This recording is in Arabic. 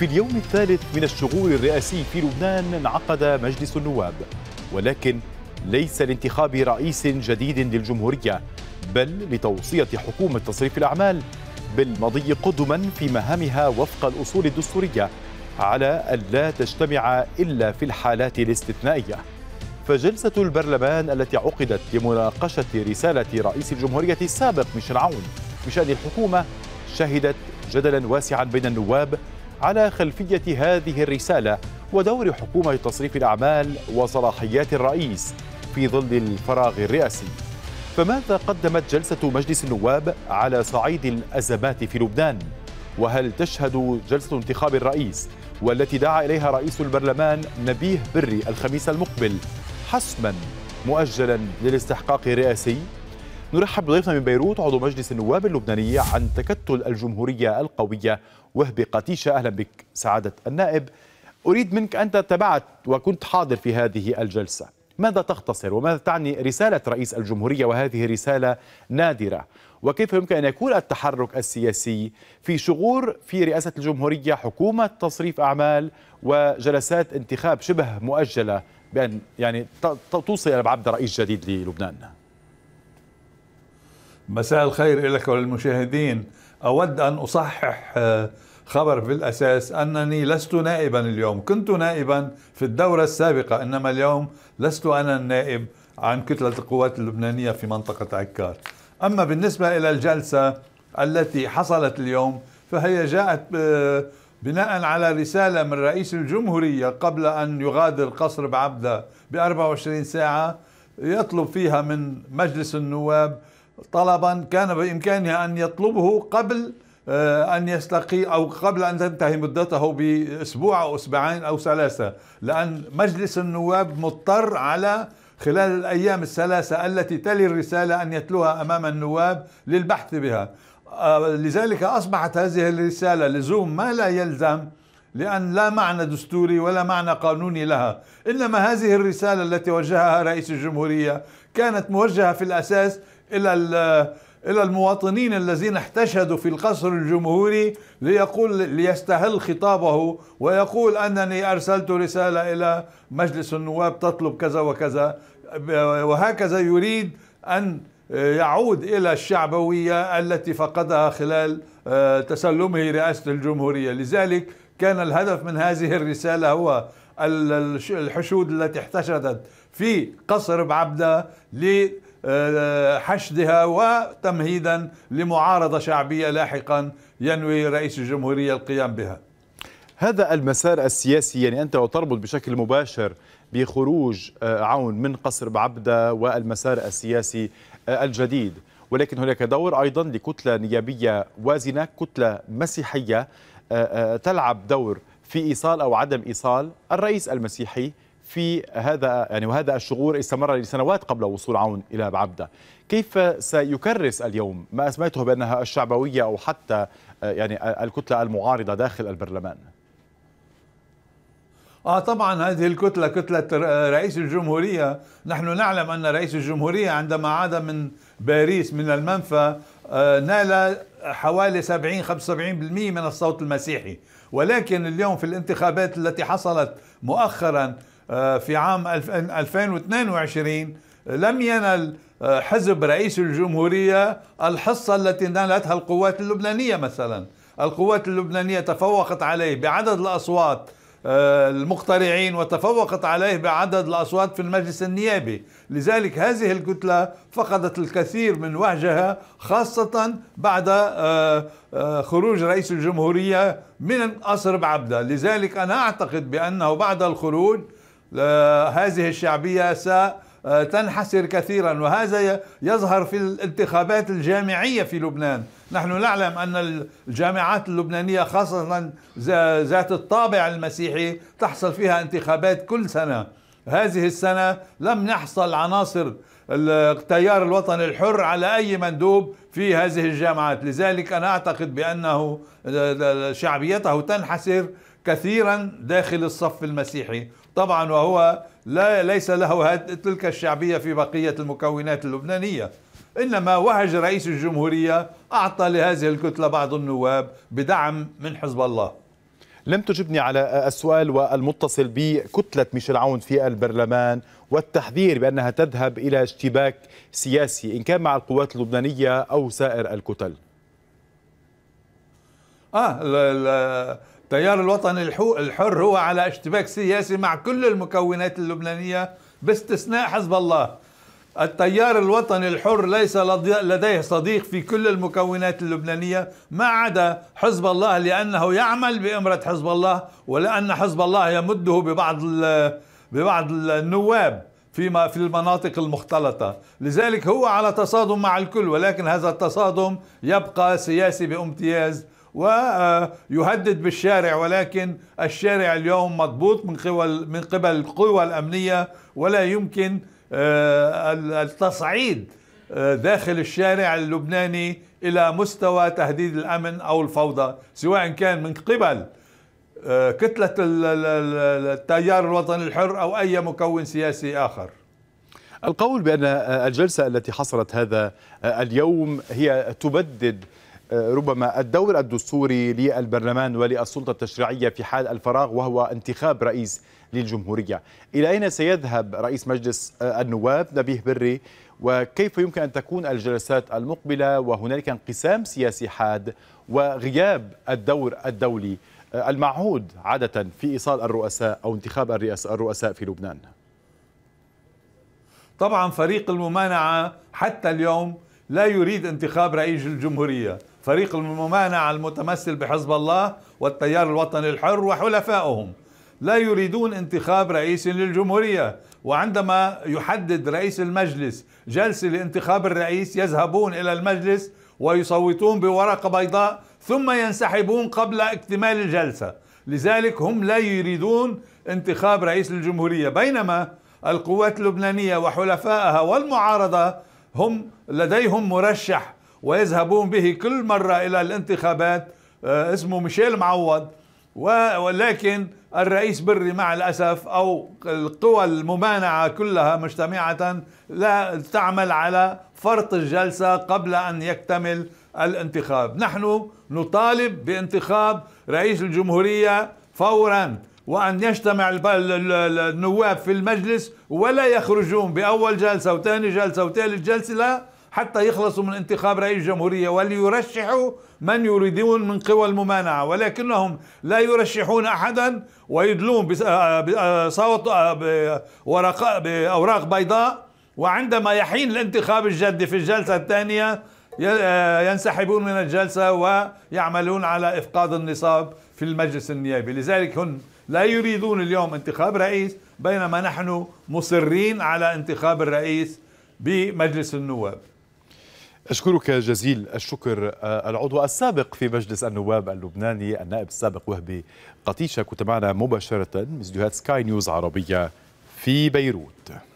في اليوم الثالث من الشغور الرئاسي في لبنان انعقد مجلس النواب ولكن ليس لانتخاب رئيس جديد للجمهورية بل لتوصية حكومة تصريف الأعمال بالمضي قدما في مهامها وفق الأصول الدستورية على ألا تجتمع إلا في الحالات الاستثنائية فجلسة البرلمان التي عقدت لمناقشة رسالة رئيس الجمهورية السابق ميشيل عون بشأن الحكومة شهدت جدلا واسعا بين النواب على خلفية هذه الرسالة ودور حكومة تصريف الأعمال وصلاحيات الرئيس في ظل الفراغ الرئاسي فماذا قدمت جلسة مجلس النواب على صعيد الأزمات في لبنان؟ وهل تشهد جلسة انتخاب الرئيس والتي دعا إليها رئيس البرلمان نبيه بري الخميس المقبل حسما مؤجلا للاستحقاق الرئاسي؟ نرحب بضيفنا من بيروت عضو مجلس النواب اللبناني عن تكتل الجمهورية القوية وهبي قتيشة أهلا بك سعادة النائب أريد منك أنت تبعت وكنت حاضر في هذه الجلسة ماذا تختصر وماذا تعني رسالة رئيس الجمهورية وهذه رسالة نادرة وكيف يمكن أن يكون التحرك السياسي في شغور في رئاسة الجمهورية حكومة تصريف أعمال وجلسات انتخاب شبه مؤجلة بأن يعني توصل إلى عبد رئيس جديد للبنان مساء الخير لك وللمشاهدين أود أن أصحح آه، خبر في الأساس أنني لست نائبا اليوم كنت نائبا في الدورة السابقة إنما اليوم لست أنا النائب عن كتلة القوات اللبنانية في منطقة عكار أما بالنسبة إلى الجلسة التي حصلت اليوم فهي جاءت آه، بناء على رسالة من رئيس الجمهورية قبل أن يغادر قصر بعبدة ب 24 ساعة يطلب فيها من مجلس النواب طلبا كان بامكانه أن يطلبه قبل آه، أن يستقي أو قبل أن تنتهي مدته بأسبوع أو أسبوعين أو ثلاثة لأن مجلس النواب مضطر على خلال الأيام الثلاثة التي تلي الرسالة أن يتلوها أمام النواب للبحث بها آه، لذلك أصبحت هذه الرسالة لزوم ما لا يلزم لأن لا معنى دستوري ولا معنى قانوني لها إنما هذه الرسالة التي وجهها رئيس الجمهورية كانت موجهة في الأساس الى الى المواطنين الذين احتشدوا في القصر الجمهوري ليقول ليستهل خطابه ويقول انني ارسلت رساله الى مجلس النواب تطلب كذا وكذا وهكذا يريد ان يعود الى الشعبويه التي فقدها خلال آه، تسلمه رئاسه الجمهوريه، لذلك كان الهدف من هذه الرساله هو الحشود التي احتشدت في قصر بعبده حشدها وتمهيدا لمعارضة شعبية لاحقا ينوي رئيس الجمهورية القيام بها هذا المسار السياسي يعني أنت تربط بشكل مباشر بخروج آه، عون من قصر بعبدة والمسار السياسي آه، الجديد ولكن هناك دور أيضا لكتلة نيابية وازنة كتلة مسيحية آه، تلعب دور في إيصال أو عدم إيصال الرئيس المسيحي في هذا يعني وهذا الشغور استمر لسنوات قبل وصول عون الى بعبده كيف سيكرس اليوم ما اسميته بانها الشعبويه او حتى آه، يعني الكتله المعارضه داخل البرلمان اه طبعا هذه الكتله كتله آه، رئيس الجمهوريه نحن نعلم ان رئيس الجمهوريه عندما عاد من باريس من المنفى آه، نال حوالي 70 75% من الصوت المسيحي ولكن اليوم في الانتخابات التي حصلت مؤخرا آه، في عام 2022 لم ينل آه، حزب رئيس الجمهورية الحصة التي نالتها القوات اللبنانية مثلا القوات اللبنانية تفوقت عليه بعدد الأصوات آه، المقترعين وتفوقت عليه بعدد الأصوات في المجلس النيابي لذلك هذه الكتلة فقدت الكثير من وهجها خاصة بعد خروج رئيس الجمهورية من قصر بعبدة لذلك أنا أعتقد بأنه بعد الخروج هذه الشعبية ستنحسر آه، كثيرا وهذا يظهر في الانتخابات الجامعية في لبنان نحن نعلم أن الجامعات اللبنانية خاصة ذات الطابع المسيحي تحصل فيها انتخابات كل سنة هذه السنة لم يحصل عناصر التيار الوطني الحر على أي مندوب في هذه الجامعات لذلك أنا أعتقد بأنه آه، شعبيته تنحسر كثيرا داخل الصف المسيحي طبعا وهو لا ليس له تلك الشعبية في بقية المكونات اللبنانية إنما وهج رئيس الجمهورية أعطى لهذه الكتلة بعض النواب بدعم من حزب الله لم تجبني على السؤال والمتصل بكتلة ميشيل عون في البرلمان والتحذير بأنها تذهب إلى اشتباك سياسي إن كان مع القوات اللبنانية أو سائر الكتل آه التيار الوطني الحر هو على اشتباك سياسي مع كل المكونات اللبنانية باستثناء حزب الله التيار الوطني الحر ليس لديه صديق في كل المكونات اللبنانية ما عدا حزب الله لأنه يعمل بإمرة حزب الله ولأن حزب الله يمده ببعض ببعض النواب فيما في المناطق المختلطة لذلك هو على تصادم مع الكل ولكن هذا التصادم يبقى سياسي بامتياز ويهدد بالشارع ولكن الشارع اليوم مضبوط من قبل من قبل القوى الامنيه ولا يمكن آه، التصعيد آه، داخل الشارع اللبناني الى مستوى تهديد الامن او الفوضى سواء كان من قبل آه، كتله التيار الوطني الحر او اي مكون سياسي اخر القول بان الجلسه التي حصلت هذا اليوم هي تبدد ربما الدور الدستوري للبرلمان وللسلطة التشريعية في حال الفراغ وهو انتخاب رئيس للجمهورية إلى أين سيذهب رئيس مجلس آه، النواب نبيه بري وكيف يمكن أن تكون الجلسات المقبلة وهنالك انقسام سياسي حاد وغياب الدور الدولي آه، المعهود عادة في إيصال الرؤساء أو انتخاب الرؤساء في لبنان طبعا فريق الممانعة حتى اليوم لا يريد انتخاب رئيس الجمهورية فريق الممانعة المتمثل بحزب الله والتيار الوطني الحر وحلفائهم لا يريدون انتخاب رئيس للجمهورية وعندما يحدد رئيس المجلس جلسة لانتخاب الرئيس يذهبون إلى المجلس ويصوتون بورقة بيضاء ثم ينسحبون قبل اكتمال الجلسة لذلك هم لا يريدون انتخاب رئيس للجمهورية بينما القوات اللبنانية وحلفائها والمعارضة هم لديهم مرشح ويذهبون به كل مرة إلى الانتخابات آه، اسمه ميشيل معوض ولكن الرئيس بري مع الأسف أو القوى الممانعة كلها مجتمعة لا تعمل على فرط الجلسة قبل أن يكتمل الانتخاب نحن نطالب بانتخاب رئيس الجمهورية فورا وأن يجتمع النواب في المجلس ولا يخرجون بأول جلسة وثاني جلسة وثالث جلسة لا حتى يخلصوا من انتخاب رئيس جمهورية وليرشحوا من يريدون من قوى الممانعة ولكنهم لا يرشحون أحدا ويدلون بصوت آه، آه، آه، بأوراق بيضاء وعندما يحين الانتخاب الجدي في الجلسة الثانية ينسحبون من الجلسة ويعملون على إفقاد النصاب في المجلس النيابي لذلك هم لا يريدون اليوم انتخاب رئيس بينما نحن مصرين على انتخاب الرئيس بمجلس النواب أشكرك جزيل الشكر آه، العضو السابق في مجلس النواب اللبناني النائب السابق وهبي قطيشة كنت معنا مباشرة من استديوهات سكاي نيوز عربية في بيروت